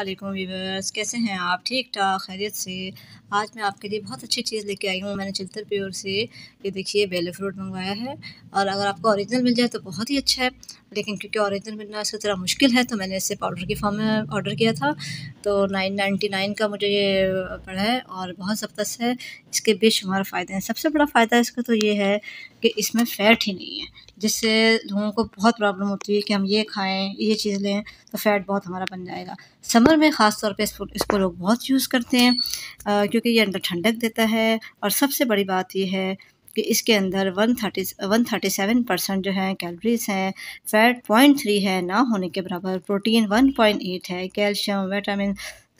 Aslam viewers कैसे हैं आप ठीक ठाक खैरियत से आज मैं आपके लिए बहुत अच्छी चीज़ लेके आई हूँ मैंने चिल्तर प्योर से ये देखिए बेले फ्रूट मंगवाया है और अगर आपको ओरिजिनल मिल जाए तो बहुत ही अच्छा है लेकिन क्योंकि ओरिजिनल मिलना इसका तरह मुश्किल है तो मैंने इसे पाउडर की फॉर्म में ऑर्डर किया था तो नाइन नाइन्टी नाइन का मुझे ये पड़ा है और बहुत ज़बरदस्त है इसके बेशुमार फ़ायदे हैं सबसे बड़ा फ़ायदा इसका तो ये है कि इसमें फ़ैट ही नहीं है जिससे लोगों को बहुत प्रॉब्लम होती है कि हम ये खाएं ये चीज़ लें तो फ़ैट बहुत हमारा बन जाएगा समर में ख़ास तौर पे इसको इसको लोग बहुत यूज़ करते हैं आ, क्योंकि ये अंदर ठंडक देता है और सबसे बड़ी बात यह है कि इसके अंदर one thirty one thirty seven percent जो है कैलोरीज हैं फ़ैट पॉइंट थ्री है ना होने के बराबर प्रोटीन वन पॉइंट एट है कैल्शियम विटामिन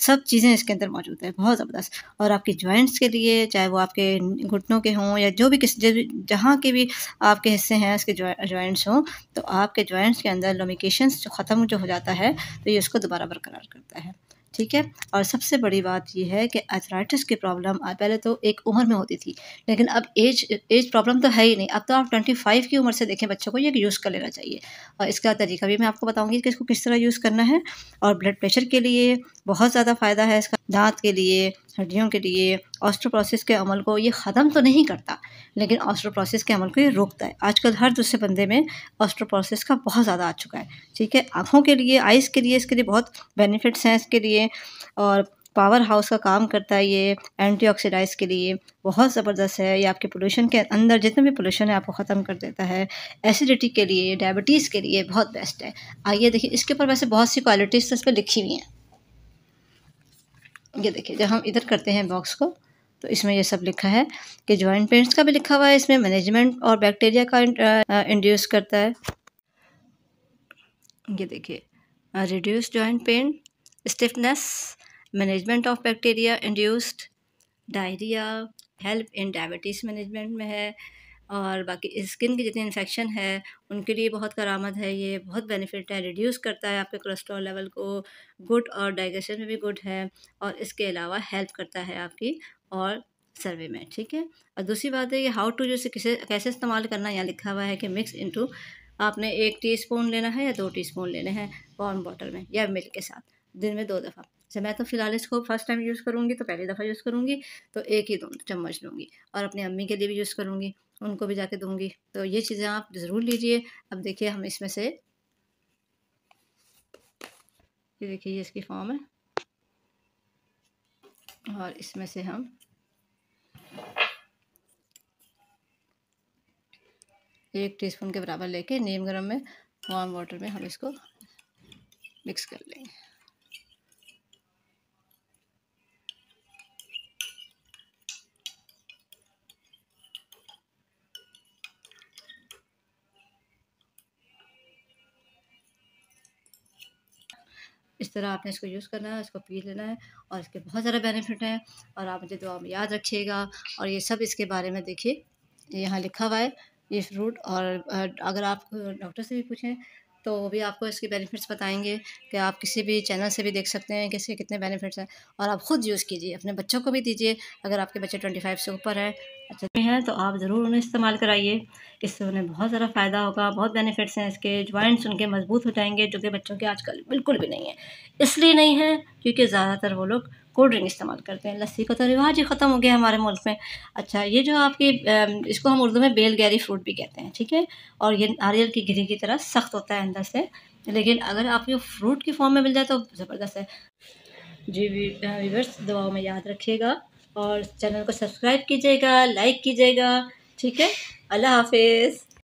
सब चीज़ें इसके अंदर मौजूद है बहुत ज़बरदस्त और आपके जॉइंट्स के लिए चाहे वो आपके घुटनों के हों या जो भी किस जहाँ के भी आपके हिस्से हैं इसके जॉइंट्स हों तो आपके जॉइंट्स के अंदर लोमिकेशन ख़त्म जो हो जाता है तो ये उसको दोबारा बरकरार करता है ठीक है और सबसे बड़ी बात यह है कि अर्थराइटिस की प्रॉब्लम पहले तो एक उम्र में होती थी लेकिन अब एज एज प्रॉब्लम तो है ही नहीं अब तो आप ट्वेंटी फाइव की उम्र से देखें बच्चों को ये यूज़ कर लेना चाहिए और इसका तरीका भी मैं आपको बताऊँगी कि इसको किस तरह यूज़ करना है और ब्लड प्रेशर के लिए बहुत ज़्यादा फ़ायदा है इसका दांत के लिए हड्डियों के लिए ऑस्ट्रोप्रोसिस के अमल को ये ख़त्म तो नहीं करता लेकिन ऑस्ट्रोप्रोसिस के अमल को ये रोकता है आजकल हर दूसरे बंदे में ऑस्ट्रोप्रोसिस का बहुत ज़्यादा आ चुका है ठीक है आँखों के लिए आइज़ के लिए इसके लिए बहुत बेनिफिट्स हैं इसके लिए और पावर हाउस का काम करता है ये एंटीऑक्सीडाइज के लिए बहुत ज़बरदस्त है ये आपके पोल्यूशन के अंदर जितने भी पोल्यूशन है आपको ख़त्म कर देता है एसिडिटी के लिए डायबिटीज़ के लिए बहुत बेस्ट है आइए देखिए इसके ऊपर वैसे बहुत सी क्वालिटीज़ तो इस पर लिखी हुई हैं ये देखिए जब हम इधर करते हैं बॉक्स को तो इसमें ये सब लिखा है कि जॉइंट पेंट्स का भी लिखा हुआ है इसमें मैनेजमेंट और बैक्टीरिया का इंड्यूस uh, करता है ये देखिए reduce joint pain stiffness management of bacteria induced diarrhoea help in diabetes management में है और बाकी स्किन की जितनी इन्फेक्शन है उनके लिए बहुत करामद है ये बहुत बेनिफिट है रिड्यूस करता है आपके कोलेस्ट्रॉल लेवल को गुड और डाइजेशन में भी गुड है और इसके अलावा हेल्प करता है आपकी और सर्वे में ठीक है और दूसरी बात है कि हाउ टू जैसे किसे कैसे इस्तेमाल करना यहाँ लिखा हुआ है कि मिक्स इनटू आपने एक टीस्पून लेना है या दो टीस्पून लेने हैं वार्म बॉटल में या मिल्क के साथ दिन में दो दफ़ा जैसे मैं तो फ़िलहाल इसको फर्स्ट टाइम यूज़ करूँगी तो पहली दफ़ा यूज़ करूँगी तो एक ही दो चम्मच लूँगी और अपनी अम्मी के लिए भी यूज़ करूँगी उनको भी जाके दूँगी तो ये चीज़ें आप ज़रूर लीजिए अब देखिए हम इसमें से ये देखिए ये इसकी फॉर्म है और इसमें से हम एक टीस्पून के बराबर लेके नीम गर्म में वार्म वाटर में हम इसको मिक्स कर लेंगे इस तरह आपने इसको यूज़ करना है इसको पी लेना है और इसके बहुत सारे बेनिफिट हैं और आप मुझे दुआ में याद रखिएगा और ये सब इसके बारे में देखिए यहाँ लिखा हुआ है ये फ्रूट और अगर आप डॉक्टर से भी पूछें तो वो भी आपको इसके बेनिफिट्स बताएंगे कि आप किसी भी चैनल से भी देख सकते हैं कि इसके कितने बेनिफिट्स हैं और आप ख़ुद यूज़ कीजिए अपने बच्चों को भी दीजिए अगर आपके बच्चे ट्वेंटी फाइव से ऊपर हैं अच्छे हैं तो आप ज़रूर उन्हें इस्तेमाल कराइए इससे उन्हें बहुत ज़्यादा फ़ायदा होगा बहुत बेनिफिट्स हैं इसके जॉइंट्स उनके मजबूत हो जाएंगे जो कि बच्चों के आजकल बिल्कुल भी नहीं है इसलिए नहीं है क्योंकि ज़्यादातर वो लोग कोल्ड ड्रिंक इस्तेमाल करते हैं लस्सी का तो रिवाज ही ख़त्म हो गया हमारे मुल्क में अच्छा ये जो आपकी इसको हम उर्दू में बेल गैरी फ्रूट भी कहते हैं ठीक है और ये नारियल की गिरी की तरह सख्त होता है अंदर से लेकिन अगर आप ये फ्रूट की फॉर्म में मिल जाए तो ज़बरदस्त है जी वीवर्स दवाओं में याद रखिएगा और चैनल को सब्सक्राइब कीजिएगा लाइक कीजिएगा ठीक है अल्लाह हाफिज़